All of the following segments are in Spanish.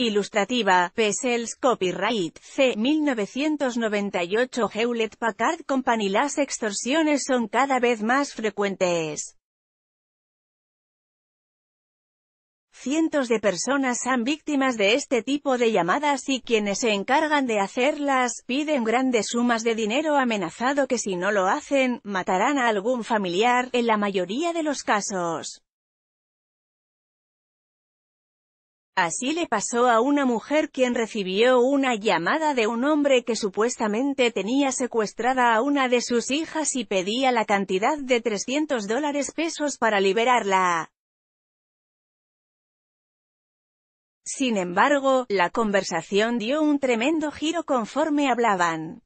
Ilustrativa, Pesels Copyright, C. 1998 Hewlett Packard Company Las extorsiones son cada vez más frecuentes. Cientos de personas son víctimas de este tipo de llamadas y quienes se encargan de hacerlas, piden grandes sumas de dinero amenazado que si no lo hacen, matarán a algún familiar, en la mayoría de los casos. Así le pasó a una mujer quien recibió una llamada de un hombre que supuestamente tenía secuestrada a una de sus hijas y pedía la cantidad de 300 dólares pesos para liberarla. Sin embargo, la conversación dio un tremendo giro conforme hablaban.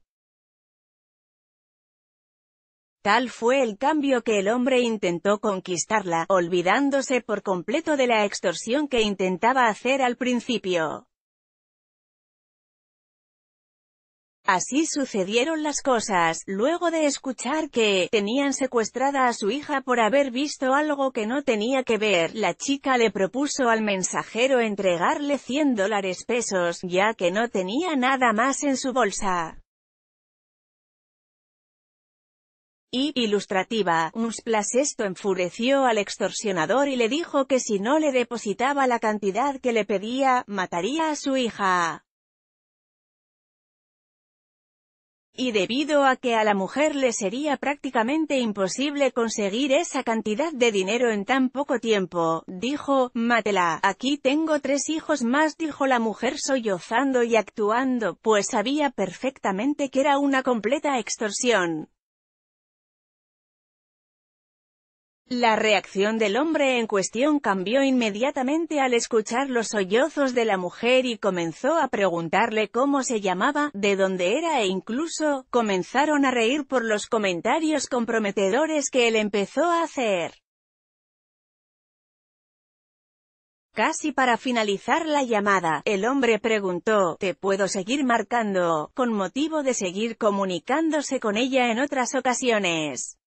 Tal fue el cambio que el hombre intentó conquistarla, olvidándose por completo de la extorsión que intentaba hacer al principio. Así sucedieron las cosas, luego de escuchar que, tenían secuestrada a su hija por haber visto algo que no tenía que ver, la chica le propuso al mensajero entregarle 100 dólares pesos, ya que no tenía nada más en su bolsa. y ilustrativa. Un esto enfureció al extorsionador y le dijo que si no le depositaba la cantidad que le pedía, mataría a su hija. y debido a que a la mujer le sería prácticamente imposible conseguir esa cantidad de dinero en tan poco tiempo, dijo, «Mátela, aquí tengo tres hijos más» dijo la mujer sollozando y actuando, pues sabía perfectamente que era una completa extorsión. La reacción del hombre en cuestión cambió inmediatamente al escuchar los sollozos de la mujer y comenzó a preguntarle cómo se llamaba, de dónde era e incluso, comenzaron a reír por los comentarios comprometedores que él empezó a hacer. Casi para finalizar la llamada, el hombre preguntó, ¿te puedo seguir marcando?, con motivo de seguir comunicándose con ella en otras ocasiones.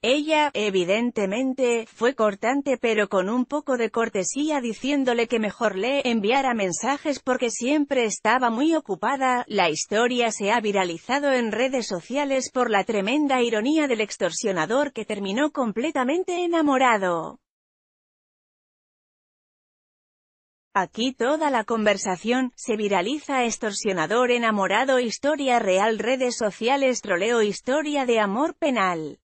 Ella, evidentemente, fue cortante pero con un poco de cortesía diciéndole que mejor le enviara mensajes porque siempre estaba muy ocupada. La historia se ha viralizado en redes sociales por la tremenda ironía del extorsionador que terminó completamente enamorado. Aquí toda la conversación, se viraliza extorsionador enamorado historia real redes sociales troleo historia de amor penal.